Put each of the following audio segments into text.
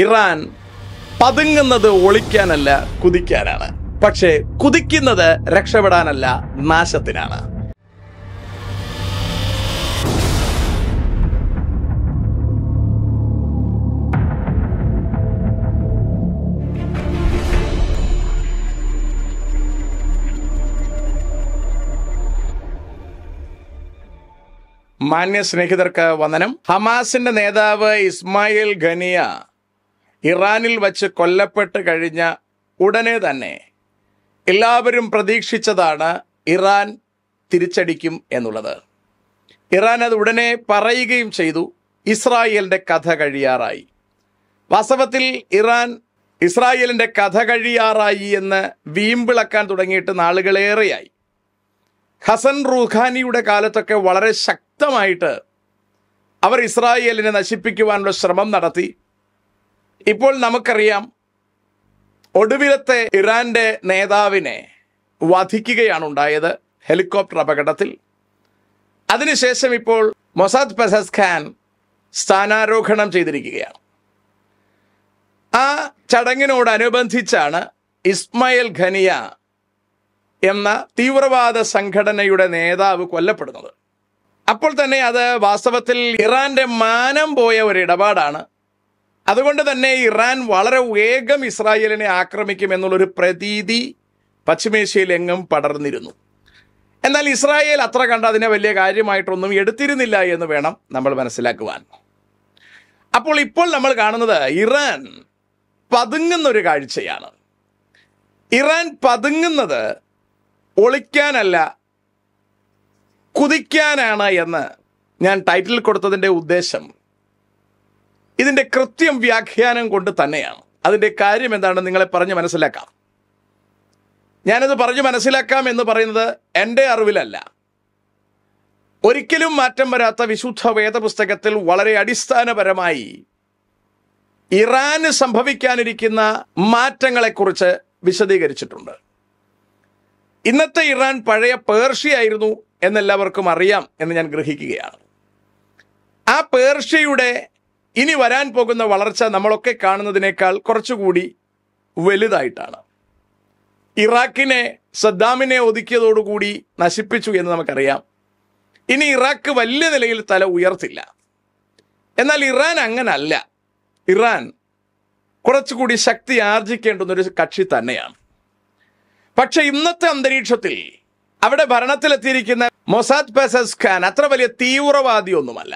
Iran പതുങ്ങുന്നത് ഒളിക്കാനല്ല കുതിക്കാനാണ് പക്ഷേ കുതിക്കുന്നത് രക്ഷപ്പെടാനല്ല നാശത്തിനാണ് മാന്യ സ്നേഹിതർക്ക് വന്ദനം ഹമാസിന്റെ നേതാവ് ഇസ്മായിൽ ഖനിയ ഇറാനിൽ വച്ച് കൊല്ലപ്പെട്ട് കഴിഞ്ഞ ഉടനെ തന്നെ എല്ലാവരും പ്രതീക്ഷിച്ചതാണ് ഇറാൻ തിരിച്ചടിക്കും എന്നുള്ളത് ഇറാൻ അത് ഉടനെ പറയുകയും ചെയ്തു ഇസ്രായേലിൻ്റെ കഥ കഴിയാറായി വാസ്തവത്തിൽ ഇറാൻ ഇസ്രായേലിൻ്റെ കഥ കഴിയാറായി എന്ന് വീമ്പിളക്കാൻ തുടങ്ങിയിട്ട് നാളുകളേറെയായി ഹസൻ റൂഖാനിയുടെ കാലത്തൊക്കെ വളരെ ശക്തമായിട്ട് അവർ ഇസ്രായേലിനെ നശിപ്പിക്കുവാനുള്ള ശ്രമം നടത്തി ഇപ്പോൾ നമുക്കറിയാം ഒടുവിലത്തെ ഇറാന്റെ നേതാവിനെ വധിക്കുകയാണ് ഉണ്ടായത് ഹെലികോപ്റ്റർ അപകടത്തിൽ അതിനുശേഷം ഇപ്പോൾ മൊസാദ് പെസസ് ഖാൻ സ്ഥാനാരോഹണം ചെയ്തിരിക്കുകയാണ് ആ ചടങ്ങിനോടനുബന്ധിച്ചാണ് ഇസ്മായിൽ ഖനിയ എന്ന തീവ്രവാദ സംഘടനയുടെ നേതാവ് കൊല്ലപ്പെടുന്നത് അപ്പോൾ തന്നെ അത് വാസ്തവത്തിൽ ഇറാന്റെ മാനം പോയ ഒരു ഇടപാടാണ് അതുകൊണ്ട് തന്നെ ഇറാൻ വളരെ വേഗം ഇസ്രായേലിനെ ആക്രമിക്കുമെന്നുള്ളൊരു എന്നുള്ളൊരു പ്രതീതി പശ്ചിമേഷ്യയിലെങ്ങും പടർന്നിരുന്നു എന്നാൽ ഇസ്രായേൽ അത്ര കണ്ട അതിനെ വലിയ കാര്യമായിട്ടൊന്നും എടുത്തിരുന്നില്ല എന്ന് വേണം നമ്മൾ മനസ്സിലാക്കുവാൻ അപ്പോൾ ഇപ്പോൾ നമ്മൾ കാണുന്നത് ഇറാൻ പതുങ്ങുന്നൊരു കാഴ്ചയാണ് ഇറാൻ പതുങ്ങുന്നത് ഒളിക്കാനല്ല കുതിക്കാനാണ് എന്ന് ഞാൻ ടൈറ്റിൽ കൊടുത്തതിൻ്റെ ഉദ്ദേശം ഇതിൻ്റെ കൃത്യം വ്യാഖ്യാനം കൊണ്ട് തന്നെയാണ് അതിൻ്റെ കാര്യം എന്താണെന്ന് നിങ്ങളെ പറഞ്ഞ് മനസ്സിലാക്കാം ഞാനത് പറഞ്ഞ് മനസ്സിലാക്കാം എന്ന് പറയുന്നത് എൻ്റെ അറിവിലല്ല ഒരിക്കലും മാറ്റം വരാത്ത വിശുദ്ധ വേദപുസ്തകത്തിൽ വളരെ അടിസ്ഥാനപരമായി ഇറാന് സംഭവിക്കാനിരിക്കുന്ന മാറ്റങ്ങളെക്കുറിച്ച് വിശദീകരിച്ചിട്ടുണ്ട് ഇന്നത്തെ ഇറാൻ പഴയ പേർഷ്യയായിരുന്നു എന്നെല്ലാവർക്കും അറിയാം എന്ന് ഞാൻ ഗ്രഹിക്കുകയാണ് ആ പേർഷ്യയുടെ ഇനി വരാൻ പോകുന്ന വളർച്ച നമ്മളൊക്കെ കാണുന്നതിനേക്കാൾ കുറച്ചുകൂടി വലുതായിട്ടാണ് ഇറാഖിനെ സദ്ദാമിനെ ഒതുക്കിയതോടുകൂടി നശിപ്പിച്ചു എന്ന് നമുക്കറിയാം ഇനി ഇറാഖ് വലിയ നിലയിൽ തല ഉയർത്തില്ല എന്നാൽ ഇറാൻ അങ്ങനല്ല ഇറാൻ കുറച്ചുകൂടി ശക്തി ആർജിക്കേണ്ടുന്നൊരു കക്ഷി തന്നെയാണ് പക്ഷെ ഇന്നത്തെ അന്തരീക്ഷത്തിൽ അവിടെ ഭരണത്തിലെത്തിയിരിക്കുന്ന മൊസാദ് പെസസ് ഖാൻ അത്ര വലിയ തീവ്രവാദിയൊന്നുമല്ല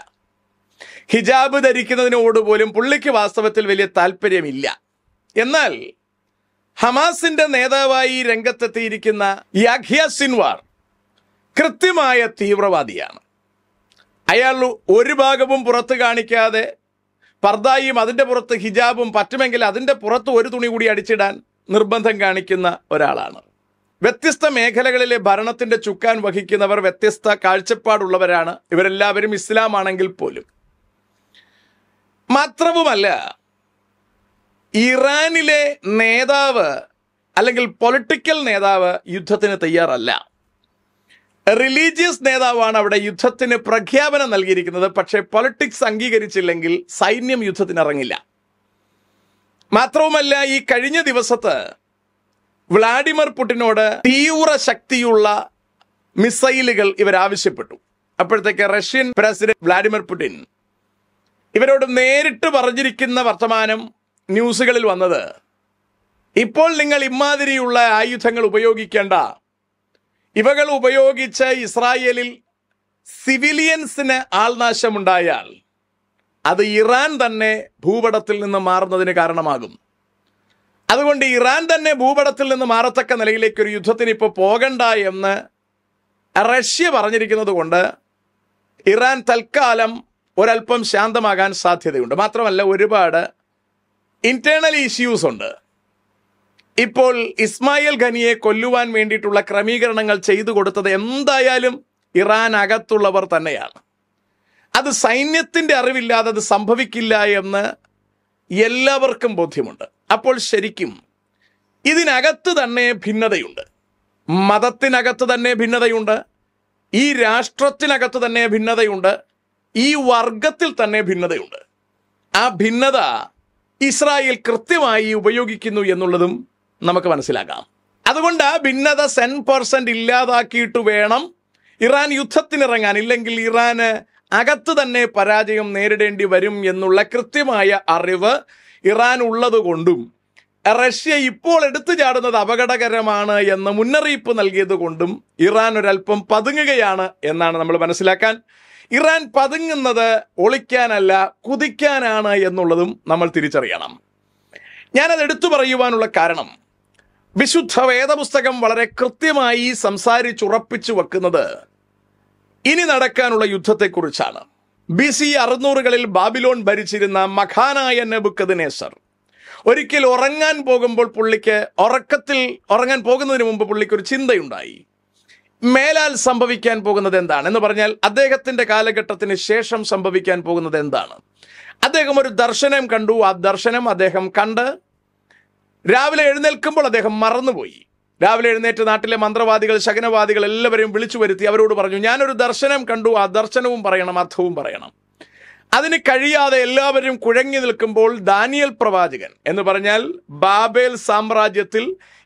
ഹിജാബ് ധരിക്കുന്നതിനോട് പോലും പുള്ളിക്ക് വാസ്തവത്തിൽ വലിയ താല്പര്യമില്ല എന്നാൽ ഹമാസിന്റെ നേതാവായി രംഗത്തെത്തിയിരിക്കുന്ന യാഖ്യ സിൻവാർ കൃത്യമായ തീവ്രവാദിയാണ് അയാൾ ഒരു ഭാഗവും പുറത്ത് കാണിക്കാതെ പർദായും അതിൻ്റെ പുറത്ത് ഹിജാബും പറ്റുമെങ്കിൽ അതിൻ്റെ പുറത്ത് ഒരു തുണി കൂടി അടിച്ചിടാൻ നിർബന്ധം കാണിക്കുന്ന ഒരാളാണ് വ്യത്യസ്ത മേഖലകളിലെ ഭരണത്തിന്റെ ചുക്കാൻ വഹിക്കുന്നവർ വ്യത്യസ്ത കാഴ്ചപ്പാടുള്ളവരാണ് ഇവരെല്ലാവരും ഇസ്ലാമാണെങ്കിൽ പോലും മാത്രവുമല്ല ഇറാനിലെ നേതാവ് അല്ലെങ്കിൽ പൊളിറ്റിക്കൽ നേതാവ് യുദ്ധത്തിന് തയ്യാറല്ല റിലീജിയസ് നേതാവാണ് അവിടെ യുദ്ധത്തിന് പ്രഖ്യാപനം നൽകിയിരിക്കുന്നത് പക്ഷേ പൊളിറ്റിക്സ് അംഗീകരിച്ചില്ലെങ്കിൽ സൈന്യം യുദ്ധത്തിനിറങ്ങില്ല മാത്രവുമല്ല ഈ കഴിഞ്ഞ ദിവസത്ത് വ്ളാഡിമിർ പുടിനോട് തീവ്ര ശക്തിയുള്ള മിസൈലുകൾ ഇവർ ആവശ്യപ്പെട്ടു അപ്പോഴത്തേക്ക് റഷ്യൻ പ്രസിഡന്റ് വ്ളാഡിമിർ പുടിൻ ഇവരോട് നേരിട്ട് പറഞ്ഞിരിക്കുന്ന വർത്തമാനം ന്യൂസുകളിൽ വന്നത് ഇപ്പോൾ നിങ്ങൾ ഇമാതിരിയുള്ള ആയുധങ്ങൾ ഉപയോഗിക്കേണ്ട ഇവകൾ ഉപയോഗിച്ച് ഇസ്രായേലിൽ സിവിലിയൻസിന് ആൾനാശമുണ്ടായാൽ അത് ഇറാൻ തന്നെ ഭൂപടത്തിൽ നിന്ന് മാറുന്നതിന് കാരണമാകും അതുകൊണ്ട് ഇറാൻ തന്നെ ഭൂപടത്തിൽ നിന്ന് മാറത്തക്ക നിലയിലേക്ക് ഒരു യുദ്ധത്തിന് ഇപ്പോൾ പോകണ്ട എന്ന് റഷ്യ പറഞ്ഞിരിക്കുന്നത് കൊണ്ട് ഇറാൻ തൽക്കാലം ഒരല്പം ശാന്തമാകാൻ സാധ്യതയുണ്ട് മാത്രമല്ല ഒരുപാട് ഇന്റേണൽ ഇഷ്യൂസ് ഉണ്ട് ഇപ്പോൾ ഇസ്മായിൽ ഖനിയെ കൊല്ലുവാൻ വേണ്ടിയിട്ടുള്ള ക്രമീകരണങ്ങൾ ചെയ്തു കൊടുത്തത് എന്തായാലും ഇറാൻ അകത്തുള്ളവർ തന്നെയാണ് അത് സൈന്യത്തിൻ്റെ അറിവില്ലാതെ അത് സംഭവിക്കില്ല എന്ന് എല്ലാവർക്കും ബോധ്യമുണ്ട് അപ്പോൾ ശരിക്കും ഇതിനകത്ത് തന്നെ ഭിന്നതയുണ്ട് മതത്തിനകത്ത് തന്നെ ഭിന്നതയുണ്ട് ഈ രാഷ്ട്രത്തിനകത്ത് തന്നെ ഭിന്നതയുണ്ട് ഈ വർഗത്തിൽ തന്നെ ഭിന്നതയുണ്ട് ആ ഭിന്നത ഇസ്രായേൽ കൃത്യമായി ഉപയോഗിക്കുന്നു എന്നുള്ളതും നമുക്ക് മനസ്സിലാക്കാം അതുകൊണ്ട് ആ ഭിന്നത സെൻ പെർസെൻ്റ് ഇല്ലാതാക്കിയിട്ട് വേണം ഇറാൻ യുദ്ധത്തിനിറങ്ങാൻ ഇല്ലെങ്കിൽ ഇറാന് അകത്ത് തന്നെ പരാജയം നേരിടേണ്ടി വരും എന്നുള്ള കൃത്യമായ അറിവ് ഇറാൻ ഉള്ളതുകൊണ്ടും റഷ്യ ഇപ്പോൾ എടുത്തു ചാടുന്നത് അപകടകരമാണ് എന്ന് മുന്നറിയിപ്പ് നൽകിയത് കൊണ്ടും ഇറാൻ ഒരല്പം പതുങ്ങുകയാണ് എന്നാണ് നമ്മൾ മനസ്സിലാക്കാൻ ഇറാൻ പതുങ്ങുന്നത് ഒളിക്കാനല്ല കുതിക്കാനാണ് എന്നുള്ളതും നമ്മൾ തിരിച്ചറിയണം ഞാനത് എടുത്തു പറയുവാനുള്ള കാരണം വിശുദ്ധ വേദപുസ്തകം വളരെ കൃത്യമായി സംസാരിച്ചുറപ്പിച്ചു വെക്കുന്നത് ഇനി നടക്കാനുള്ള യുദ്ധത്തെക്കുറിച്ചാണ് ബി സി അറുന്നൂറുകളിൽ ബാബിലോൺ ഭരിച്ചിരുന്ന മഖാനായ നെബുക്കദിനേസർ ഒരിക്കൽ ഉറങ്ങാൻ പോകുമ്പോൾ പുള്ളിക്ക് ഉറക്കത്തിൽ ഉറങ്ങാൻ പോകുന്നതിന് മുമ്പ് പുള്ളിക്ക് ഒരു ചിന്തയുണ്ടായി മേലാൽ സംഭവിക്കാൻ പോകുന്നത് എന്താണ് എന്ന് പറഞ്ഞാൽ അദ്ദേഹത്തിന്റെ കാലഘട്ടത്തിന് ശേഷം സംഭവിക്കാൻ പോകുന്നത് എന്താണ് അദ്ദേഹം ഒരു ദർശനം കണ്ടു ആ ദർശനം അദ്ദേഹം കണ്ട് രാവിലെ എഴുന്നേൽക്കുമ്പോൾ അദ്ദേഹം മറന്നുപോയി രാവിലെ എഴുന്നേറ്റ് നാട്ടിലെ മന്ത്രവാദികൾ ശകനവാദികൾ എല്ലാവരെയും വിളിച്ചു വരുത്തി അവരോട് പറഞ്ഞു ഞാനൊരു ദർശനം കണ്ടു ആ ദർശനവും പറയണം അർത്ഥവും പറയണം അതിന് കഴിയാതെ എല്ലാവരും കുഴങ്ങി നിൽക്കുമ്പോൾ ദാനിയൽ പ്രവാചകൻ എന്ന് പറഞ്ഞാൽ ബാബേൽ സാമ്രാജ്യത്തിൽ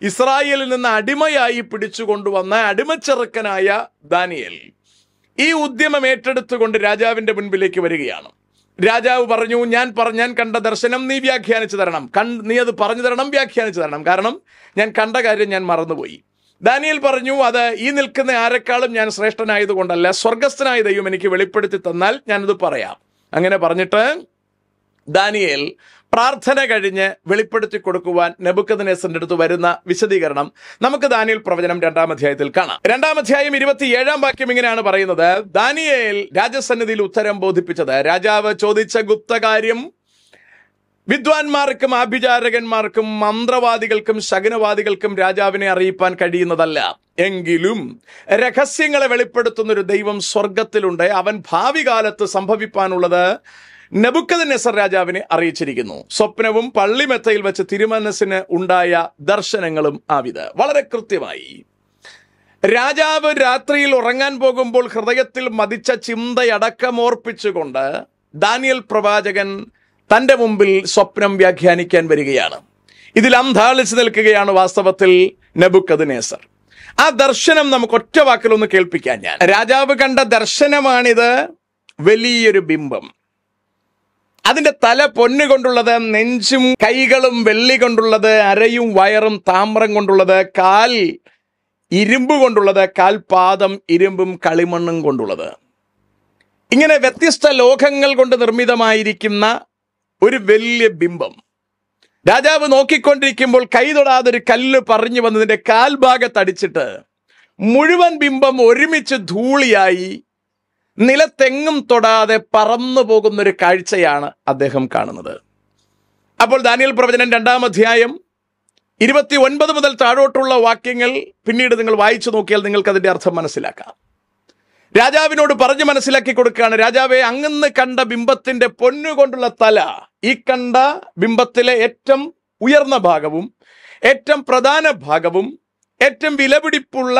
ഇസ്രായേലിൽ നിന്ന് അടിമയായി പിടിച്ചുകൊണ്ടുവന്ന അടിമച്ചെറുക്കനായ ദാനിയൽ ഈ ഉദ്യമം ഏറ്റെടുത്തുകൊണ്ട് രാജാവിന്റെ മുൻപിലേക്ക് വരികയാണ് രാജാവ് പറഞ്ഞു ഞാൻ പറ ഞാൻ കണ്ട ദർശനം നീ വ്യാഖ്യാനിച്ചു തരണം കൺ നീ അത് പറഞ്ഞു തരണം വ്യാഖ്യാനിച്ചു തരണം കാരണം ഞാൻ കണ്ട കാര്യം ഞാൻ മറന്നുപോയി ദാനിയൽ പറഞ്ഞു അത് ഈ നിൽക്കുന്ന ആരെക്കാളും ഞാൻ ശ്രേഷ്ഠനായതുകൊണ്ടല്ല സ്വർഗസ്ഥനായ ദൈവം എനിക്ക് വെളിപ്പെടുത്തി തന്നാൽ ഞാനത് പറയാം അങ്ങനെ പറഞ്ഞിട്ട് ദാനിയേൽ പ്രാർത്ഥന കഴിഞ്ഞ് വെളിപ്പെടുത്തി കൊടുക്കുവാൻ നെബുക്കദിനേസന്റെ അടുത്ത് വരുന്ന വിശദീകരണം നമുക്ക് ദാനിയൽ പ്രവചനം രണ്ടാം അധ്യായത്തിൽ കാണാം രണ്ടാം അധ്യായം ഇരുപത്തിയേഴാം വാക്യം ഇങ്ങനെയാണ് പറയുന്നത് ദാനിയേൽ രാജസന്നിധിയിൽ ഉത്തരം ബോധിപ്പിച്ചത് രാജാവ് ചോദിച്ച ഗുപ്തകാര്യം വിദ്വാൻമാർക്കും ആഭിചാരകന്മാർക്കും മന്ത്രവാദികൾക്കും ശകനവാദികൾക്കും രാജാവിനെ അറിയിപ്പാൻ കഴിയുന്നതല്ല എങ്കിലും രഹസ്യങ്ങളെ വെളിപ്പെടുത്തുന്ന ഒരു ദൈവം സ്വർഗത്തിലുണ്ട് അവൻ ഭാവി കാലത്ത് സംഭവിപ്പാനുള്ളത് നബുക്കത് നെസർ രാജാവിനെ അറിയിച്ചിരിക്കുന്നു സ്വപ്നവും പള്ളിമെത്തയിൽ വെച്ച് തിരുമനസിന് ഉണ്ടായ ദർശനങ്ങളും ആവിത് വളരെ കൃത്യമായി രാജാവ് രാത്രിയിൽ ഉറങ്ങാൻ പോകുമ്പോൾ ഹൃദയത്തിൽ മതിച്ച ചിന്തയടക്കം ദാനിയൽ പ്രവാചകൻ തൻ്റെ മുമ്പിൽ സ്വപ്നം വ്യാഖ്യാനിക്കാൻ വരികയാണ് ഇതിൽ അന്താളിച്ച് നിൽക്കുകയാണ് വാസ്തവത്തിൽ നബുക്കദ്നേസർ ആ ദർശനം നമുക്ക് ഒറ്റ വാക്കിലൊന്ന് കേൾപ്പിക്കാൻ ഞാൻ രാജാവ് കണ്ട ദർശനമാണിത് വലിയൊരു ബിംബം അതിന്റെ തല പൊന്നു കൊണ്ടുള്ളത് നെഞ്ചും കൈകളും വെള്ളി കൊണ്ടുള്ളത് അരയും വയറും താമ്രം കൊണ്ടുള്ളത് കാൽ ഇരുമ്പ് കൊണ്ടുള്ളത് കാൽപാദം ഇരുമ്പും കളിമണ്ണും കൊണ്ടുള്ളത് ഇങ്ങനെ വ്യത്യസ്ത ലോകങ്ങൾ കൊണ്ട് നിർമ്മിതമായിരിക്കുന്ന ഒരു വലിയ ബിംബം രാജാവ് നോക്കിക്കൊണ്ടിരിക്കുമ്പോൾ കൈ തൊടാതെ ഒരു കല്ല് പറഞ്ഞു വന്നതിന്റെ കാൽഭാഗത്തടിച്ചിട്ട് മുഴുവൻ ബിംബം ഒരുമിച്ച് ധൂളിയായി നിലത്തെങ്ങും തൊടാതെ പറന്നു പോകുന്നൊരു ഒരു കാഴ്ചയാണ് അദ്ദേഹം കാണുന്നത് അപ്പോൾ ദാനിയൽ പ്രവചനം രണ്ടാം അധ്യായം ഇരുപത്തി ഒൻപത് മുതൽ താഴോട്ടുള്ള വാക്യങ്ങൾ പിന്നീട് നിങ്ങൾ വായിച്ചു നോക്കിയാൽ നിങ്ങൾക്ക് അതിന്റെ അർത്ഥം മനസ്സിലാക്കാം രാജാവിനോട് പറഞ്ഞു മനസ്സിലാക്കി കൊടുക്കുകയാണ് രാജാവെ അങ്ങന്ന് കണ്ട ബിംബത്തിന്റെ പൊന്നുകൊണ്ടുള്ള തല ഈ കണ്ട ബിംബത്തിലെ ഏറ്റവും ഉയർന്ന ഭാഗവും ഏറ്റവും പ്രധാന ഭാഗവും ഏറ്റവും വിലപിടിപ്പുള്ള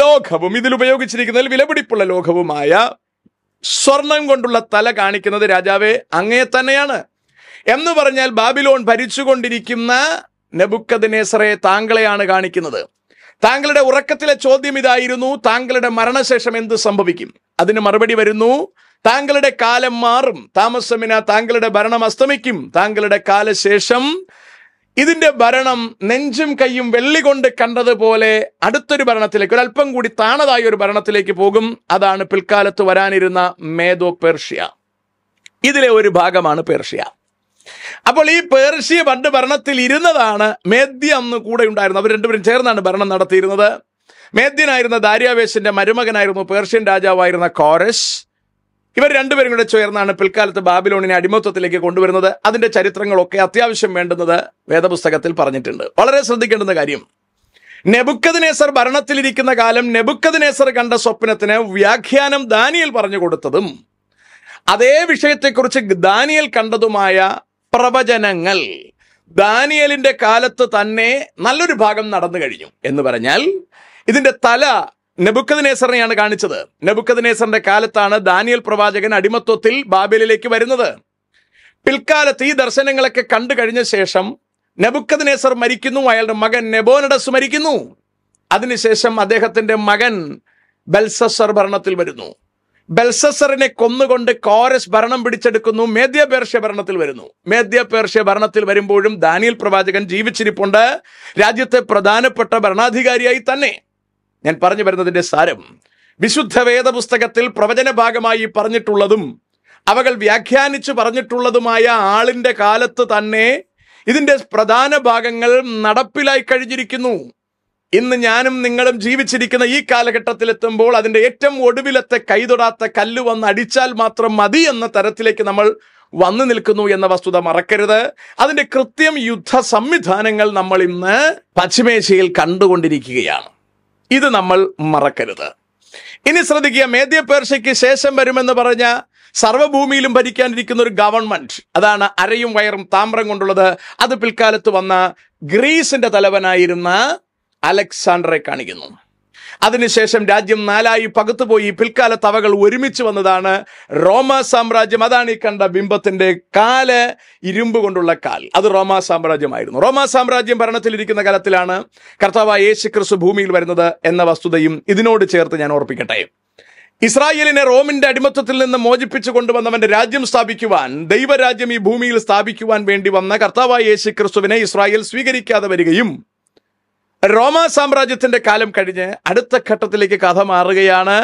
ലോകവും ഇതിൽ ഉപയോഗിച്ചിരിക്കുന്നതിൽ വിലപിടിപ്പുള്ള ലോകവുമായ സ്വർണം കൊണ്ടുള്ള തല കാണിക്കുന്നത് രാജാവെ അങ്ങേ തന്നെയാണ് എന്ന് പറഞ്ഞാൽ ബാബിലോൺ ഭരിച്ചുകൊണ്ടിരിക്കുന്ന നെബുക്കദിനേസറെ താങ്കളെയാണ് കാണിക്കുന്നത് താങ്കളുടെ ഉറക്കത്തിലെ ചോദ്യം ഇതായിരുന്നു താങ്കളുടെ മരണശേഷം എന്ത് സംഭവിക്കും അതിന് മറുപടി വരുന്നു താങ്കളുടെ കാലം മാറും താമസമിന താങ്കളുടെ ഭരണം അസ്തമിക്കും താങ്കളുടെ കാലശേഷം ഇതിന്റെ ഭരണം നെഞ്ചും കൈയും വെള്ളി കൊണ്ട് കണ്ടതുപോലെ അടുത്തൊരു ഭരണത്തിലേക്ക് അല്പം കൂടി താണതായ ഒരു ഭരണത്തിലേക്ക് പോകും അതാണ് പിൽക്കാലത്ത് വരാനിരുന്ന മേദോ പേർഷ്യ ഇതിലെ ഒരു ഭാഗമാണ് പേർഷ്യ അപ്പോൾ ഈ പേർഷ്യ പണ്ട് ഭരണത്തിൽ ഇരുന്നതാണ് മേദ്യ അന്ന് കൂടെ ഉണ്ടായിരുന്നത് അവർ രണ്ടുപേരും ചേർന്നാണ് ഭരണം നടത്തിയിരുന്നത് മേദ്യനായിരുന്ന ദാര്യാവേശിന്റെ മരുമകനായിരുന്നു പേർഷ്യൻ രാജാവായിരുന്ന കോരസ് ഇവർ രണ്ടുപേരും കൂടെ ചേർന്നാണ് പിൽക്കാലത്ത് ബാബിലോണിനെ അടിമത്വത്തിലേക്ക് കൊണ്ടുവരുന്നത് അതിന്റെ ചരിത്രങ്ങളൊക്കെ അത്യാവശ്യം വേണ്ടുന്നത് വേദപുസ്തകത്തിൽ പറഞ്ഞിട്ടുണ്ട് വളരെ ശ്രദ്ധിക്കേണ്ടുന്ന കാര്യം നെബുക്കദിനേസർ ഭരണത്തിലിരിക്കുന്ന കാലം നെബുക്കദിനേസർ കണ്ട സ്വപ്നത്തിന് വ്യാഖ്യാനം ദാനിയൽ പറഞ്ഞു കൊടുത്തതും അതേ വിഷയത്തെക്കുറിച്ച് ദാനിയൽ കണ്ടതുമായ പ്രവചനങ്ങൾ ദാനിയലിന്റെ കാലത്ത് തന്നെ നല്ലൊരു ഭാഗം നടന്നു കഴിഞ്ഞു എന്ന് പറഞ്ഞാൽ ഇതിന്റെ തല നെബുക്കദിനേസറിനെയാണ് കാണിച്ചത് നെബുക്കദിനേസറിന്റെ കാലത്താണ് ദാനിയൽ പ്രവാചകൻ അടിമത്വത്തിൽ ബാബേലിലേക്ക് വരുന്നത് പിൽക്കാലത്ത് ഈ ദർശനങ്ങളൊക്കെ കണ്ടു കഴിഞ്ഞ ശേഷം നെബുക്കദിനേസർ മരിക്കുന്നു അയാളുടെ മകൻ നെബോനഡസ് മരിക്കുന്നു അതിനുശേഷം അദ്ദേഹത്തിന്റെ മകൻ ബെൽസസർ ഭരണത്തിൽ വരുന്നു ബെൽസസറിനെ കൊന്നുകൊണ്ട് കോരസ് ഭരണം പിടിച്ചെടുക്കുന്നു മേദ്യ പേർഷ്യ ഭരണത്തിൽ വരുന്നു മേദ്യ പേർഷ്യ ഭരണത്തിൽ വരുമ്പോഴും ദാനിയൽ പ്രവാചകൻ ജീവിച്ചിരിപ്പുണ്ട് രാജ്യത്തെ പ്രധാനപ്പെട്ട ഭരണാധികാരിയായി തന്നെ ഞാൻ പറഞ്ഞു വരുന്നതിൻ്റെ സാരം വിശുദ്ധ വേദപുസ്തകത്തിൽ പ്രവചന ഭാഗമായി പറഞ്ഞിട്ടുള്ളതും അവകൾ വ്യാഖ്യാനിച്ച് പറഞ്ഞിട്ടുള്ളതുമായ ആളിൻ്റെ കാലത്ത് തന്നെ ഇതിൻ്റെ പ്രധാന ഭാഗങ്ങൾ നടപ്പിലായി കഴിഞ്ഞിരിക്കുന്നു ഇന്ന് ഞാനും നിങ്ങളും ജീവിച്ചിരിക്കുന്ന ഈ കാലഘട്ടത്തിൽ എത്തുമ്പോൾ അതിൻ്റെ ഏറ്റവും ഒടുവിലത്തെ കൈതൊടാത്ത കല്ല് വന്ന് അടിച്ചാൽ മാത്രം മതി എന്ന തരത്തിലേക്ക് നമ്മൾ വന്നു നിൽക്കുന്നു എന്ന വസ്തുത മറക്കരുത് അതിൻ്റെ കൃത്യം യുദ്ധ സംവിധാനങ്ങൾ നമ്മൾ ഇന്ന് പശ്ചിമേശയിൽ കണ്ടുകൊണ്ടിരിക്കുകയാണ് ഇത് നമ്മൾ മറക്കരുത് ഇനി ശ്രദ്ധിക്കുക മേദ്യ പേർഷയ്ക്ക് ശേഷം വരുമെന്ന് പറഞ്ഞ സർവ്വഭൂമിയിലും ഭരിക്കാനിരിക്കുന്ന ഒരു ഗവൺമെന്റ് അതാണ് അരയും വയറും താമ്രം കൊണ്ടുള്ളത് അത് പിൽക്കാലത്ത് വന്ന ഗ്രീസിന്റെ തലവനായിരുന്ന അലക്സാണ്ടറെ കാണിക്കുന്നു അതിനുശേഷം രാജ്യം നാലായി പകുത്തുപോയി പിൽക്കാല തവകൾ ഒരുമിച്ച് വന്നതാണ് റോമ സാമ്രാജ്യം അതാണ് ഈ കണ്ട ബിംബത്തിന്റെ കാല് ഇരുമ്പ് കൊണ്ടുള്ള കാൽ അത് റോമ സാമ്രാജ്യമായിരുന്നു റോമ സാമ്രാജ്യം ഭരണത്തിലിരിക്കുന്ന കാലത്തിലാണ് കർത്താവ് യേശു ക്രിസ്തു ഭൂമിയിൽ വരുന്നത് എന്ന വസ്തുതയും ഇതിനോട് ചേർത്ത് ഞാൻ ഓർപ്പിക്കട്ടെ ഇസ്രായേലിനെ റോമിന്റെ അടിമത്തത്തിൽ നിന്ന് മോചിപ്പിച്ചു കൊണ്ടുവന്നവന്റെ രാജ്യം സ്ഥാപിക്കുവാൻ ദൈവരാജ്യം ഈ ഭൂമിയിൽ സ്ഥാപിക്കുവാൻ വേണ്ടി വന്ന കർത്താവായ യേശു ക്രിസ്തുവിനെ ഇസ്രായേൽ സ്വീകരിക്കാതെ വരികയും റോമാ സാമ്രാജ്യത്തിന്റെ കാലം കഴിഞ്ഞ് അടുത്ത ഘട്ടത്തിലേക്ക് കഥ മാറുകയാണ്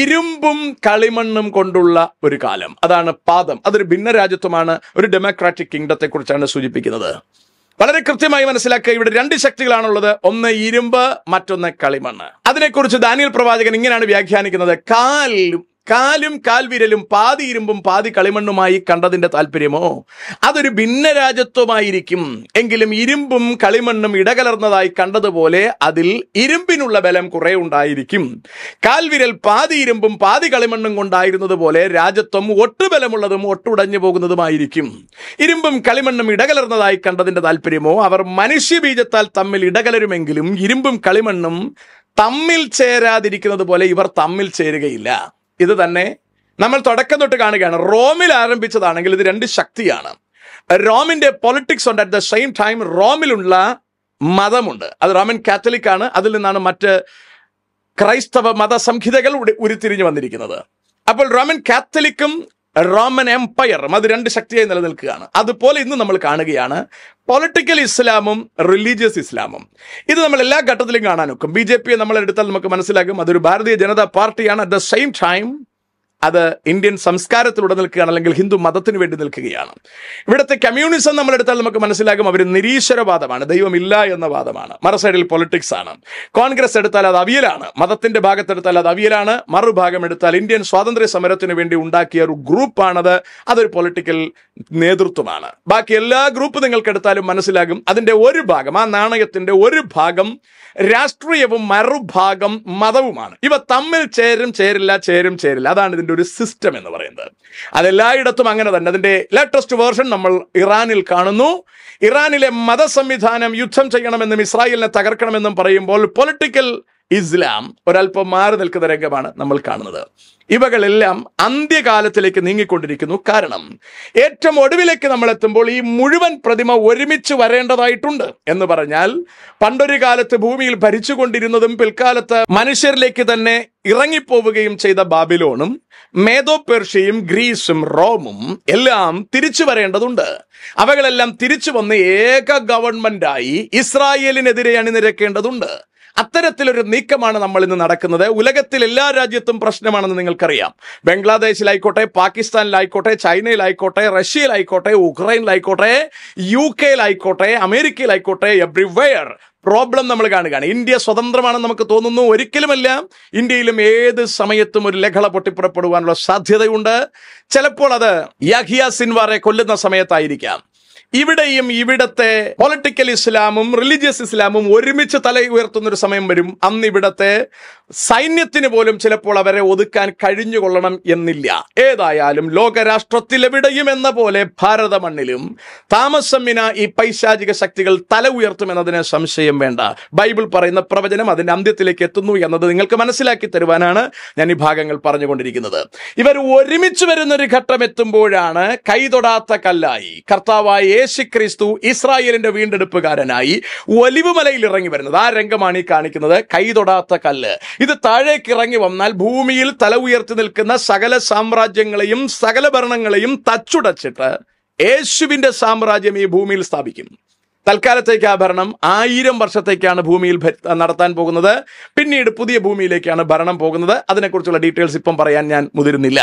ഇരുമ്പും കളിമണ്ണും കൊണ്ടുള്ള ഒരു കാലം അതാണ് പാദം അതൊരു ഭിന്ന രാജ്യത്വമാണ് ഒരു ഡെമോക്രാറ്റിക് കിങ്ഡത്തെ കുറിച്ചാണ് സൂചിപ്പിക്കുന്നത് വളരെ കൃത്യമായി മനസ്സിലാക്കുക ഇവിടെ രണ്ട് ശക്തികളാണുള്ളത് ഒന്ന് ഇരുമ്പ് മറ്റൊന്ന് കളിമണ്ണ് അതിനെക്കുറിച്ച് ദാനിയൽ പ്രവാചകൻ ഇങ്ങനെയാണ് വ്യാഖ്യാനിക്കുന്നത് കാൽ കാലും കാൽവിരലും പാതി ഇരുമ്പും പാതി കളിമണ്ണുമായി കണ്ടതിന്റെ താല്പര്യമോ അതൊരു രാജ്യത്വമായിരിക്കും എങ്കിലും ഇരുമ്പും കളിമണ്ണും ഇടകലർന്നതായി കണ്ടതുപോലെ അതിൽ ഇരുമ്പിനുള്ള ബലം കുറെ ഉണ്ടായിരിക്കും കാൽവിരൽ പാതി ഇരുമ്പും പാതി കളിമണ്ണും കൊണ്ടായിരുന്നത് പോലെ രാജ്യത്വം ഒട്ടുബലമുള്ളതും ഒട്ടുടഞ്ഞു പോകുന്നതുമായിരിക്കും ഇരുമ്പും കളിമണ്ണും ഇടകലർന്നതായി കണ്ടതിന്റെ താല്പര്യമോ അവർ മനുഷ്യബീജത്താൽ തമ്മിൽ ഇടകലരുമെങ്കിലും ഇരുമ്പും കളിമണ്ണും തമ്മിൽ ചേരാതിരിക്കുന്നത് പോലെ ഇവർ തമ്മിൽ ചേരുകയില്ല ഇത് തന്നെ നമ്മൾ തുടക്കം തൊട്ട് കാണുകയാണ് റോമിൽ ആരംഭിച്ചതാണെങ്കിൽ ഇത് രണ്ട് ശക്തിയാണ് റോമിന്റെ പൊളിറ്റിക്സ് ഉണ്ട് അറ്റ് ദ സെയിം ടൈം റോമിലുള്ള മതമുണ്ട് അത് റോമൻ കാത്തലിക് ആണ് അതിൽ നിന്നാണ് മറ്റ് ക്രൈസ്തവ മതസംഹിതകൾ ഉരുത്തിരിഞ്ഞു വന്നിരിക്കുന്നത് അപ്പോൾ റോമൻ കാത്തലിക്കും റോമൻ എംപയർ അത് രണ്ട് ശക്തിയായി നിലനിൽക്കുകയാണ് അതുപോലെ ഇന്ന് നമ്മൾ കാണുകയാണ് പൊളിറ്റിക്കൽ ഇസ്ലാമും റിലീജിയസ് ഇസ്ലാമും ഇത് നമ്മൾ എല്ലാ ഘട്ടത്തിലും കാണാൻ നോക്കും ബി ജെ പി നമ്മൾ എടുത്താൽ നമുക്ക് മനസ്സിലാകും അതൊരു ഭാരതീയ ജനതാ പാർട്ടിയാണ് അറ്റ് ദ സെയിം ടൈം അത് ഇന്ത്യൻ സംസ്കാരത്തിലൂടെ നിൽക്കുകയാണ് അല്ലെങ്കിൽ ഹിന്ദു മതത്തിന് വേണ്ടി നിൽക്കുകയാണ് ഇവിടുത്തെ കമ്മ്യൂണിസം നമ്മളെടുത്താൽ നമുക്ക് മനസ്സിലാകും അവർ നിരീശ്വരവാദമാണ് ദൈവമില്ല എന്ന വാദമാണ് മറസൈഡിൽ സൈഡിൽ പൊളിറ്റിക്സ് ആണ് കോൺഗ്രസ് എടുത്താൽ അത് അവിയലാണ് മതത്തിന്റെ ഭാഗത്തെടുത്താൽ അത് അവിയലാണ് മറുഭാഗം എടുത്താൽ ഇന്ത്യൻ സ്വാതന്ത്ര്യ സമരത്തിന് വേണ്ടി ഉണ്ടാക്കിയ ഒരു ഗ്രൂപ്പാണത് അതൊരു പൊളിറ്റിക്കൽ നേതൃത്വമാണ് ബാക്കി എല്ലാ ഗ്രൂപ്പ് നിങ്ങൾക്കെടുത്താലും മനസ്സിലാകും അതിന്റെ ഒരു ഭാഗം ആ നാണയത്തിന്റെ ഒരു ഭാഗം രാഷ്ട്രീയവും മറുഭാഗം മതവുമാണ് ഇവ തമ്മിൽ ചേരും ചേരില്ല ചേരും ചേരില്ല അതാണ് അതിൻ്റെ ഒരു സിസ്റ്റം എന്ന് പറയുന്നത് അതെല്ലായിടത്തും അങ്ങനെ തന്നെ അതിൻ്റെ ലേറ്റസ്റ്റ് വേർഷൻ നമ്മൾ ഇറാനിൽ കാണുന്നു ഇറാനിലെ സംവിധാനം യുദ്ധം ചെയ്യണമെന്നും ഇസ്രായേലിനെ തകർക്കണമെന്നും പറയുമ്പോൾ പൊളിറ്റിക്കൽ ഇസ്ലാം ഒരല്പം മാറി നിൽക്കുന്ന രംഗമാണ് നമ്മൾ കാണുന്നത് ഇവകളെല്ലാം അന്ത്യകാലത്തിലേക്ക് നീങ്ങിക്കൊണ്ടിരിക്കുന്നു കാരണം ഏറ്റവും ഒടുവിലേക്ക് നമ്മൾ എത്തുമ്പോൾ ഈ മുഴുവൻ പ്രതിമ ഒരുമിച്ച് വരേണ്ടതായിട്ടുണ്ട് എന്ന് പറഞ്ഞാൽ പണ്ടൊരു കാലത്ത് ഭൂമിയിൽ ഭരിച്ചുകൊണ്ടിരുന്നതും പിൽക്കാലത്ത് മനുഷ്യരിലേക്ക് തന്നെ ഇറങ്ങിപ്പോവുകയും ചെയ്ത ബാബിലോണും മേധോ പെർഷ്യയും ഗ്രീസും റോമും എല്ലാം തിരിച്ചു വരേണ്ടതുണ്ട് അവകളെല്ലാം തിരിച്ചു വന്ന് ഏക ഗവൺമെന്റായി ഇസ്രായേലിനെതിരെ അണിനിരക്കേണ്ടതുണ്ട് അത്തരത്തിലൊരു നീക്കമാണ് നമ്മൾ ഇന്ന് നടക്കുന്നത് ഉലകത്തിൽ എല്ലാ രാജ്യത്തും പ്രശ്നമാണെന്ന് നിങ്ങൾക്കറിയാം ബംഗ്ലാദേശിലായിക്കോട്ടെ പാകിസ്ഥാനിലായിക്കോട്ടെ ചൈനയിലായിക്കോട്ടെ റഷ്യയിലായിക്കോട്ടെ ഉക്രൈനിലായിക്കോട്ടെ യു കെയിലായിക്കോട്ടെ അമേരിക്കയിലായിക്കോട്ടെ എവ്രിവെയർ പ്രോബ്ലം നമ്മൾ കാണുകയാണ് ഇന്ത്യ സ്വതന്ത്രമാണെന്ന് നമുക്ക് തോന്നുന്നു ഒരിക്കലുമല്ല ഇന്ത്യയിലും ഏത് സമയത്തും ഒരു ലഹള പൊട്ടിപ്പുറപ്പെടുവാനുള്ള സാധ്യതയുണ്ട് ചിലപ്പോൾ അത് യഹിയ സിൻവാറെ കൊല്ലുന്ന സമയത്തായിരിക്കാം ഇവിടെയും ഇവിടത്തെ പൊളിറ്റിക്കൽ ഇസ്ലാമും റിലീജിയസ് ഇസ്ലാമും ഒരുമിച്ച് തല ഉയർത്തുന്ന ഒരു സമയം വരും അന്ന് ഇവിടത്തെ സൈന്യത്തിന് പോലും ചിലപ്പോൾ അവരെ ഒതുക്കാൻ കഴിഞ്ഞുകൊള്ളണം എന്നില്ല ഏതായാലും ലോകരാഷ്ട്രത്തിലെവിടെയും എന്ന പോലെ ഭാരത മണ്ണിലും താമസമിന ഈ പൈശാചിക ശക്തികൾ തല ഉയർത്തുമെന്നതിന് സംശയം വേണ്ട ബൈബിൾ പറയുന്ന പ്രവചനം അതിന്റെ അന്ത്യത്തിലേക്ക് എത്തുന്നു എന്നത് നിങ്ങൾക്ക് മനസ്സിലാക്കി തരുവാനാണ് ഞാൻ ഈ ഭാഗങ്ങൾ പറഞ്ഞുകൊണ്ടിരിക്കുന്നത് ഇവർ ഒരുമിച്ച് വരുന്ന ഒരു ഘട്ടം എത്തുമ്പോഴാണ് കൈതൊടാത്ത കല്ലായി കർത്താവായ യേശുക്രിസ്തു ഇസ്രായേലിന്റെ വീണ്ടെടുപ്പുകാരനായി ഒലിവുമലയിൽ ഇറങ്ങി വരുന്നത് ആ രംഗമാണ് ഈ കാണിക്കുന്നത് കൈതൊടാത്ത കല്ല് ഇത് താഴേക്ക് ഇറങ്ങി വന്നാൽ ഭൂമിയിൽ തല ഉയർത്തി നിൽക്കുന്ന സകല സാമ്രാജ്യങ്ങളെയും സകല ഭരണങ്ങളെയും തച്ചുടച്ചിട്ട് യേശുവിന്റെ സാമ്രാജ്യം ഈ ഭൂമിയിൽ സ്ഥാപിക്കും തൽക്കാലത്തേക്ക് ആ ഭരണം ആയിരം വർഷത്തേക്കാണ് ഭൂമിയിൽ നടത്താൻ പോകുന്നത് പിന്നീട് പുതിയ ഭൂമിയിലേക്കാണ് ഭരണം പോകുന്നത് അതിനെക്കുറിച്ചുള്ള ഡീറ്റെയിൽസ് ഇപ്പം പറയാൻ ഞാൻ മുതിരുന്നില്ല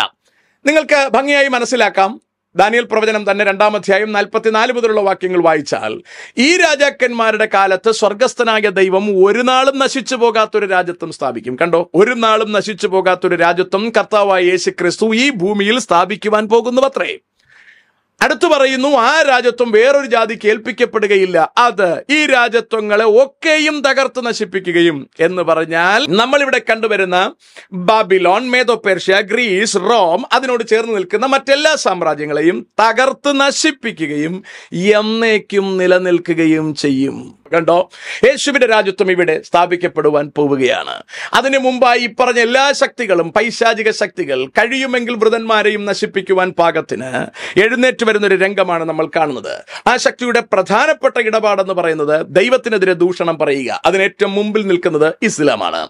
നിങ്ങൾക്ക് ഭംഗിയായി മനസ്സിലാക്കാം ദാനിയൽ പ്രവചനം തന്നെ രണ്ടാം അധ്യായം നാൽപ്പത്തിനാല് മുതലുള്ള വാക്യങ്ങൾ വായിച്ചാൽ ഈ രാജാക്കന്മാരുടെ കാലത്ത് സ്വർഗസ്ഥനായ ദൈവം ഒരു നാളും നശിച്ചു പോകാത്തൊരു രാജ്യത്വം സ്ഥാപിക്കും കണ്ടോ ഒരു നാളും നശിച്ചു പോകാത്തൊരു രാജ്യത്വം കർത്താവായ യേശു ക്രിസ്തു ഈ ഭൂമിയിൽ സ്ഥാപിക്കുവാൻ അത്രേ അടുത്തു പറയുന്നു ആ രാജ്യത്വം വേറൊരു ജാതിക്ക് ഏൽപ്പിക്കപ്പെടുകയില്ല അത് ഈ രാജ്യത്വങ്ങളെ ഒക്കെയും തകർത്ത് നശിപ്പിക്കുകയും എന്ന് പറഞ്ഞാൽ നമ്മൾ ഇവിടെ കണ്ടുവരുന്ന Babylon Medo Persia Greece Rome അതിനോട് ചേർന്ന് നിൽക്കുന്ന മറ്റെല്ലാ സാമ്രാജ്യങ്ങളെയും തകർത്ത് നശിപ്പിക്കുകയും എന്നേക്കും നിലനിൽക്കുകയും ചെയ്യും കണ്ടോ യേശുവിന്റെ രാജ്യത്വം ഇവിടെ സ്ഥാപിക്കപ്പെടുവാൻ പോവുകയാണ് അതിനു മുമ്പായി ഇപ്പറഞ്ഞ എല്ലാ ശക്തികളും പൈശാചിക ശക്തികൾ കഴിയുമെങ്കിൽ വൃതന്മാരെയും നശിപ്പിക്കുവാൻ പാകത്തിന് എഴുന്നേറ്റ് വരുന്നൊരു രംഗമാണ് നമ്മൾ കാണുന്നത് ആ ശക്തിയുടെ പ്രധാനപ്പെട്ട ഇടപാടെന്ന് പറയുന്നത് ദൈവത്തിനെതിരെ ദൂഷണം പറയുക അതിനേറ്റവും മുമ്പിൽ നിൽക്കുന്നത് ഇസ്ലാമാണ്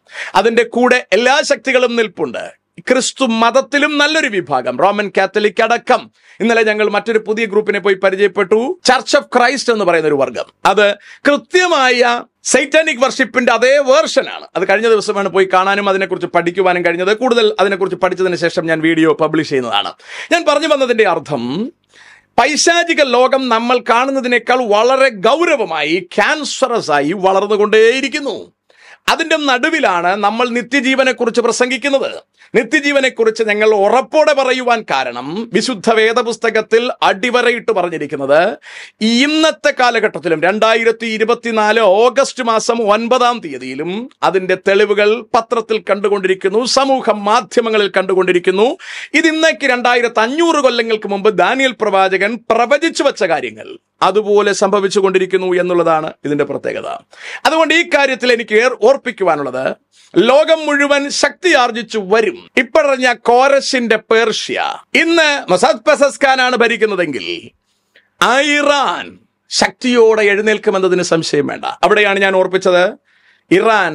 അതിന്റെ കൂടെ എല്ലാ ശക്തികളും നിൽപ്പുണ്ട് ക്രിസ്തു മതത്തിലും നല്ലൊരു വിഭാഗം റോമൻ കാത്തലിക് അടക്കം ഇന്നലെ ഞങ്ങൾ മറ്റൊരു പുതിയ ഗ്രൂപ്പിനെ പോയി പരിചയപ്പെട്ടു ചർച്ച് ഓഫ് ക്രൈസ്റ്റ് എന്ന് പറയുന്ന ഒരു വർഗം അത് കൃത്യമായ സൈറ്റാനിക് വർഷിപ്പിന്റെ അതേ വേർഷനാണ് അത് കഴിഞ്ഞ ദിവസമാണ് പോയി കാണാനും അതിനെക്കുറിച്ച് പഠിക്കുവാനും കഴിഞ്ഞത് കൂടുതൽ അതിനെക്കുറിച്ച് പഠിച്ചതിന് ശേഷം ഞാൻ വീഡിയോ പബ്ലിഷ് ചെയ്യുന്നതാണ് ഞാൻ പറഞ്ഞു വന്നതിന്റെ അർത്ഥം പൈശാചിക ലോകം നമ്മൾ കാണുന്നതിനേക്കാൾ വളരെ ഗൗരവമായി ക്യാൻസറസ് ആയി വളർന്നുകൊണ്ടേയിരിക്കുന്നു അതിന്റെ നടുവിലാണ് നമ്മൾ നിത്യജീവനെക്കുറിച്ച് പ്രസംഗിക്കുന്നത് നിത്യജീവനെക്കുറിച്ച് ഞങ്ങൾ ഉറപ്പോടെ പറയുവാൻ കാരണം വിശുദ്ധ വേദപുസ്തകത്തിൽ അടിവരയിട്ട് പറഞ്ഞിരിക്കുന്നത് ഇന്നത്തെ കാലഘട്ടത്തിലും രണ്ടായിരത്തി ഇരുപത്തിനാല് ഓഗസ്റ്റ് മാസം ഒൻപതാം തീയതിയിലും അതിന്റെ തെളിവുകൾ പത്രത്തിൽ കണ്ടുകൊണ്ടിരിക്കുന്നു സമൂഹ മാധ്യമങ്ങളിൽ കണ്ടുകൊണ്ടിരിക്കുന്നു ഇത് ഇന്നേക്ക് രണ്ടായിരത്തി അഞ്ഞൂറ് കൊല്ലങ്ങൾക്ക് മുമ്പ് ദാനിയൽ പ്രവാചകൻ പ്രവചിച്ചു വെച്ച കാര്യങ്ങൾ അതുപോലെ സംഭവിച്ചു കൊണ്ടിരിക്കുന്നു എന്നുള്ളതാണ് ഇതിന്റെ പ്രത്യേകത അതുകൊണ്ട് ഈ കാര്യത്തിൽ എനിക്ക് ഓർപ്പിക്കുവാനുള്ളത് ലോകം മുഴുവൻ ശക്തി ആർജിച്ചു വരും ഭരിക്കും ഇപ്പറഞ്ഞ കോരസിന്റെ പേർഷ്യ ഇന്ന് മസാദ് പസസ്കാനാണ് ഭരിക്കുന്നതെങ്കിൽ ഇറാൻ ശക്തിയോടെ എഴുന്നേൽക്കുമെന്നതിന് സംശയം വേണ്ട അവിടെയാണ് ഞാൻ ഓർപ്പിച്ചത് ഇറാൻ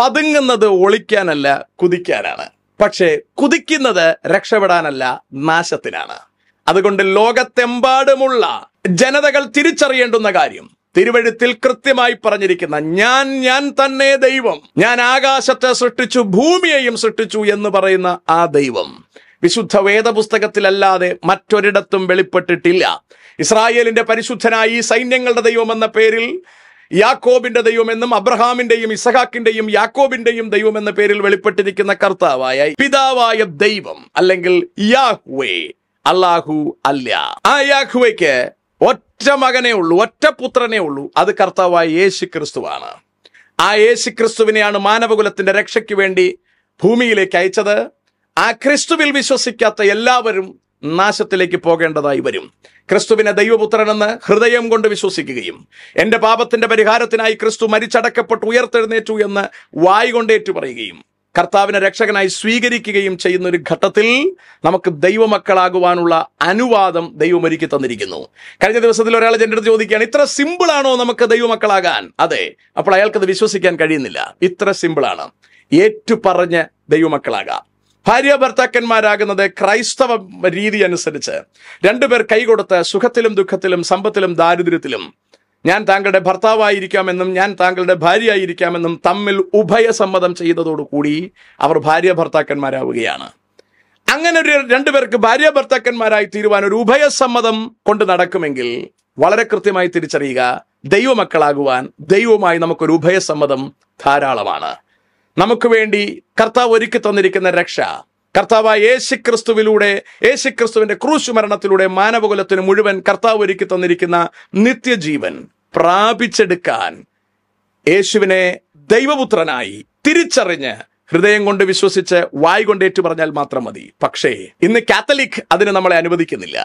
പതുങ്ങുന്നത് ഒളിക്കാനല്ല കുതിക്കാനാണ് പക്ഷേ കുതിക്കുന്നത് രക്ഷപ്പെടാനല്ല നാശത്തിനാണ് അതുകൊണ്ട് ലോകത്തെമ്പാടുമുള്ള ജനതകൾ തിരിച്ചറിയേണ്ടുന്ന കാര്യം തിരുവഴുത്തിൽ കൃത്യമായി പറഞ്ഞിരിക്കുന്ന ഞാൻ ഞാൻ തന്നെ ദൈവം ഞാൻ ആകാശത്തെ സൃഷ്ടിച്ചു ഭൂമിയെയും സൃഷ്ടിച്ചു എന്ന് പറയുന്ന ആ ദൈവം വിശുദ്ധ വേദപുസ്തകത്തിലല്ലാതെ മറ്റൊരിടത്തും വെളിപ്പെട്ടിട്ടില്ല ഇസ്രായേലിന്റെ പരിശുദ്ധനായി സൈന്യങ്ങളുടെ ദൈവമെന്ന പേരിൽ യാക്കോബിന്റെ ദൈവമെന്നും അബ്രഹാമിന്റെയും ഇസഹാക്കിന്റെയും യാക്കോബിന്റെയും ദൈവം എന്ന പേരിൽ വെളിപ്പെട്ടിരിക്കുന്ന കർത്താവായ പിതാവായ ദൈവം അല്ലെങ്കിൽ യാഹ്വേ അല്ലാഹു അല്ല ആ യാഹ്വയ്ക്ക് ഒറ്റ മകനേ ഉള്ളൂ ഒറ്റ പുത്രനേ ഉള്ളൂ അത് കർത്താവായ യേശു ക്രിസ്തുവാണ് ആ യേശു ക്രിസ്തുവിനെയാണ് മാനവകുലത്തിന്റെ രക്ഷയ്ക്ക് വേണ്ടി ഭൂമിയിലേക്ക് അയച്ചത് ആ ക്രിസ്തുവിൽ വിശ്വസിക്കാത്ത എല്ലാവരും നാശത്തിലേക്ക് പോകേണ്ടതായി വരും ക്രിസ്തുവിനെ ദൈവപുത്രനെന്ന് ഹൃദയം കൊണ്ട് വിശ്വസിക്കുകയും എൻ്റെ പാപത്തിന്റെ പരിഹാരത്തിനായി ക്രിസ്തു മരിച്ചടക്കപ്പെട്ട് ഉയർത്തെഴുന്നേറ്റു എന്ന് വായി കൊണ്ടേറ്റു പറയുകയും കർത്താവിനെ രക്ഷകനായി സ്വീകരിക്കുകയും ചെയ്യുന്ന ഒരു ഘട്ടത്തിൽ നമുക്ക് ദൈവമക്കളാകുവാനുള്ള അനുവാദം ദൈവം ഒരുക്കി തന്നിരിക്കുന്നു കഴിഞ്ഞ ദിവസത്തിൽ ഒരാൾ എൻ്റെ അടുത്ത് ചോദിക്കുകയാണ് ഇത്ര സിമ്പിളാണോ നമുക്ക് ദൈവമക്കളാകാൻ അതെ അപ്പോൾ അയാൾക്കത് വിശ്വസിക്കാൻ കഴിയുന്നില്ല ഇത്ര സിമ്പിളാണ് ഏറ്റുപറഞ്ഞ് ദൈവമക്കളാകാം ഭാര്യ ഭർത്താക്കന്മാരാകുന്നത് ക്രൈസ്തവ രീതി അനുസരിച്ച് രണ്ടുപേർ കൈകൊടുത്ത് സുഖത്തിലും ദുഃഖത്തിലും സമ്പത്തിലും ദാരിദ്ര്യത്തിലും ഞാൻ താങ്കളുടെ ഭർത്താവായിരിക്കാമെന്നും ഞാൻ താങ്കളുടെ ഭാര്യയായിരിക്കാമെന്നും തമ്മിൽ ഉഭയസമ്മതം ചെയ്തതോടുകൂടി അവർ ഭാര്യ ഭർത്താക്കന്മാരാവുകയാണ് അങ്ങനെ ഒരു രണ്ടുപേർക്ക് ഭാര്യ ഭർത്താക്കന്മാരായി തീരുവാൻ ഒരു ഉഭയസമ്മതം കൊണ്ട് നടക്കുമെങ്കിൽ വളരെ കൃത്യമായി തിരിച്ചറിയുക ദൈവമക്കളാകുവാൻ ദൈവവുമായി നമുക്കൊരു ഉഭയസമ്മതം ധാരാളമാണ് നമുക്ക് വേണ്ടി കർത്താവ് ഒരുക്കി തന്നിരിക്കുന്ന രക്ഷ കർത്താവ് ക്രിസ്തുവിലൂടെ യേശുക്രിസ്തുവിന്റെ ക്രിസ്തുവിന്റെ മരണത്തിലൂടെ മാനവകുലത്തിന് മുഴുവൻ കർത്താവ് ഒരുക്കി തന്നിരിക്കുന്ന നിത്യജീവൻ പ്രാപിച്ചെടുക്കാൻ യേശുവിനെ ദൈവപുത്രനായി തിരിച്ചറിഞ്ഞ് ഹൃദയം കൊണ്ട് വിശ്വസിച്ച് വായ് കൊണ്ട് ഏറ്റു പറഞ്ഞാൽ മാത്രം മതി പക്ഷേ ഇന്ന് കാത്തലിക് അതിന് നമ്മളെ അനുവദിക്കുന്നില്ല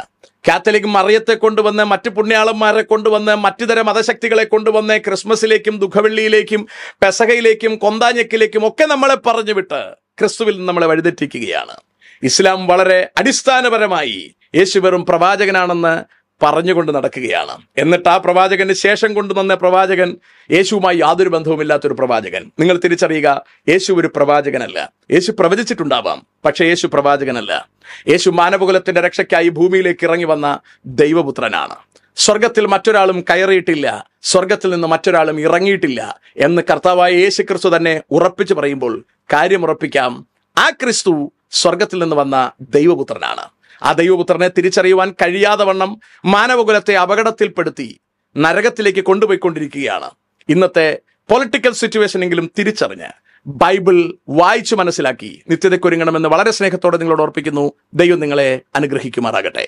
കാത്തലിക് മറിയത്തെ കൊണ്ടുവന്ന് മറ്റ് പുണ്യാളന്മാരെ കൊണ്ടുവന്ന് മറ്റുതര മതശക്തികളെ കൊണ്ടുവന്ന് ക്രിസ്മസിലേക്കും ദുഃഖവെള്ളിയിലേക്കും പെസഹയിലേക്കും കൊന്താഞ്ഞക്കിലേക്കും ഒക്കെ നമ്മളെ പറഞ്ഞു വിട്ട് ക്രിസ്തുവിൽ നിന്ന് നമ്മളെ വഴിതെറ്റിക്കുകയാണ് ഇസ്ലാം വളരെ അടിസ്ഥാനപരമായി യേശു വെറും പ്രവാചകനാണെന്ന് പറഞ്ഞുകൊണ്ട് നടക്കുകയാണ് എന്നിട്ട് ആ പ്രവാചകന് ശേഷം കൊണ്ടുവന്ന പ്രവാചകൻ യേശുവുമായി യാതൊരു ബന്ധവുമില്ലാത്തൊരു പ്രവാചകൻ നിങ്ങൾ തിരിച്ചറിയുക യേശു ഒരു പ്രവാചകനല്ല യേശു പ്രവചിച്ചിട്ടുണ്ടാവാം പക്ഷേ യേശു പ്രവാചകനല്ല യേശു മാനവകുലത്തിന്റെ രക്ഷയ്ക്കായി ഭൂമിയിലേക്ക് ഇറങ്ങി വന്ന ദൈവപുത്രനാണ് സ്വർഗത്തിൽ മറ്റൊരാളും കയറിയിട്ടില്ല സ്വർഗത്തിൽ നിന്ന് മറ്റൊരാളും ഇറങ്ങിയിട്ടില്ല എന്ന് കർത്താവായ യേശു ക്രിസ്തു തന്നെ ഉറപ്പിച്ചു പറയുമ്പോൾ കാര്യം ഉറപ്പിക്കാം ആ ക്രിസ്തു സ്വർഗത്തിൽ നിന്ന് വന്ന ദൈവപുത്രനാണ് ആ ദൈവപുത്രനെ തിരിച്ചറിയുവാൻ കഴിയാതെ വണ്ണം മാനവകുലത്തെ അപകടത്തിൽപ്പെടുത്തി നരകത്തിലേക്ക് കൊണ്ടുപോയിക്കൊണ്ടിരിക്കുകയാണ് ഇന്നത്തെ പൊളിറ്റിക്കൽ സിറ്റുവേഷനെങ്കിലും തിരിച്ചറിഞ്ഞ് ബൈബിൾ വായിച്ചു മനസ്സിലാക്കി നിത്യതയ്ക്കൊരുങ്ങണമെന്ന് വളരെ സ്നേഹത്തോടെ നിങ്ങളോട് ഓർപ്പിക്കുന്നു ദൈവം നിങ്ങളെ അനുഗ്രഹിക്കുമാറാകട്ടെ